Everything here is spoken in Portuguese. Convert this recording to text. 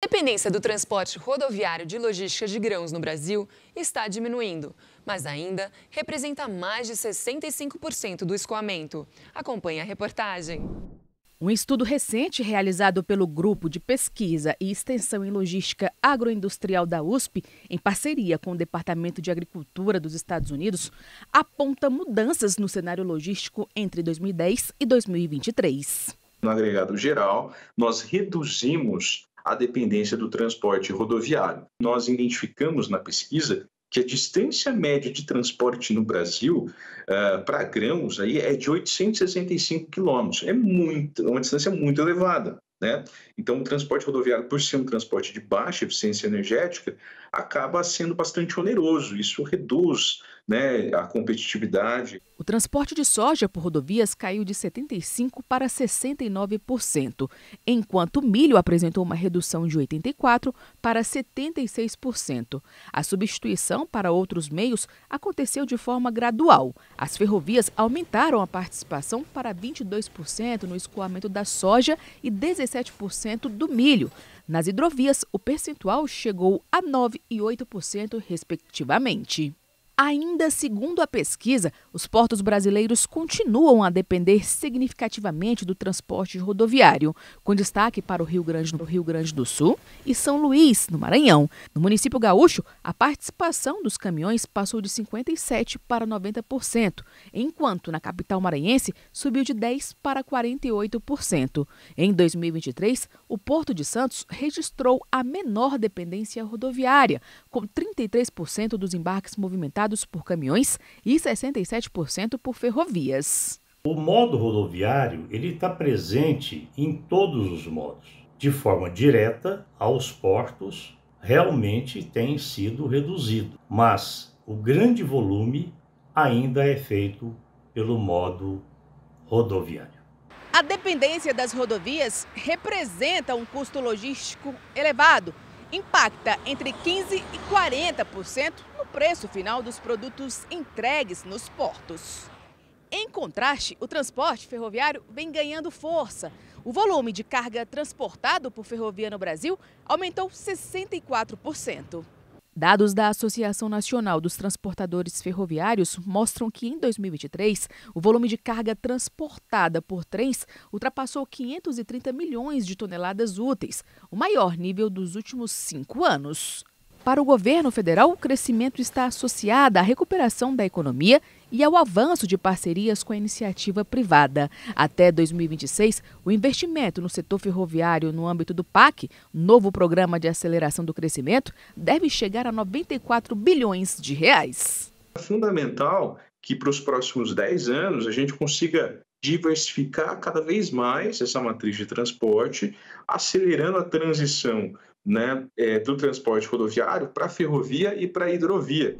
A dependência do transporte rodoviário de logística de grãos no Brasil está diminuindo, mas ainda representa mais de 65% do escoamento. Acompanhe a reportagem. Um estudo recente realizado pelo Grupo de Pesquisa e Extensão em Logística Agroindustrial da USP, em parceria com o Departamento de Agricultura dos Estados Unidos, aponta mudanças no cenário logístico entre 2010 e 2023. No agregado geral, nós reduzimos a dependência do transporte rodoviário. Nós identificamos na pesquisa que a distância média de transporte no Brasil uh, para grãos aí é de 865 quilômetros. É muito, é uma distância muito elevada. Né? Então, o transporte rodoviário, por ser um transporte de baixa eficiência energética, acaba sendo bastante oneroso. Isso reduz né, a competitividade. O transporte de soja por rodovias caiu de 75% para 69%, enquanto o milho apresentou uma redução de 84% para 76%. A substituição para outros meios aconteceu de forma gradual. As ferrovias aumentaram a participação para 22% no escoamento da soja e 16% 37% do milho. Nas hidrovias, o percentual chegou a 9% e 8%, respectivamente. Ainda segundo a pesquisa, os portos brasileiros continuam a depender significativamente do transporte rodoviário, com destaque para o Rio Grande, Rio Grande do Sul e São Luís, no Maranhão. No município gaúcho, a participação dos caminhões passou de 57% para 90%, enquanto na capital maranhense subiu de 10% para 48%. Em 2023, o Porto de Santos registrou a menor dependência rodoviária, com 33% dos embarques movimentados por caminhões e 67% por ferrovias. O modo rodoviário ele está presente em todos os modos, de forma direta aos portos realmente tem sido reduzido, mas o grande volume ainda é feito pelo modo rodoviário. A dependência das rodovias representa um custo logístico elevado, impacta entre 15 e 40% preço final dos produtos entregues nos portos. Em contraste, o transporte ferroviário vem ganhando força. O volume de carga transportado por ferrovia no Brasil aumentou 64%. Dados da Associação Nacional dos Transportadores Ferroviários mostram que em 2023, o volume de carga transportada por trens ultrapassou 530 milhões de toneladas úteis, o maior nível dos últimos cinco anos. Para o governo federal, o crescimento está associado à recuperação da economia e ao avanço de parcerias com a iniciativa privada. Até 2026, o investimento no setor ferroviário no âmbito do PAC, novo programa de aceleração do crescimento, deve chegar a 94 bilhões de reais. É fundamental que para os próximos 10 anos a gente consiga diversificar cada vez mais essa matriz de transporte, acelerando a transição né, é, do transporte rodoviário para ferrovia e para hidrovia.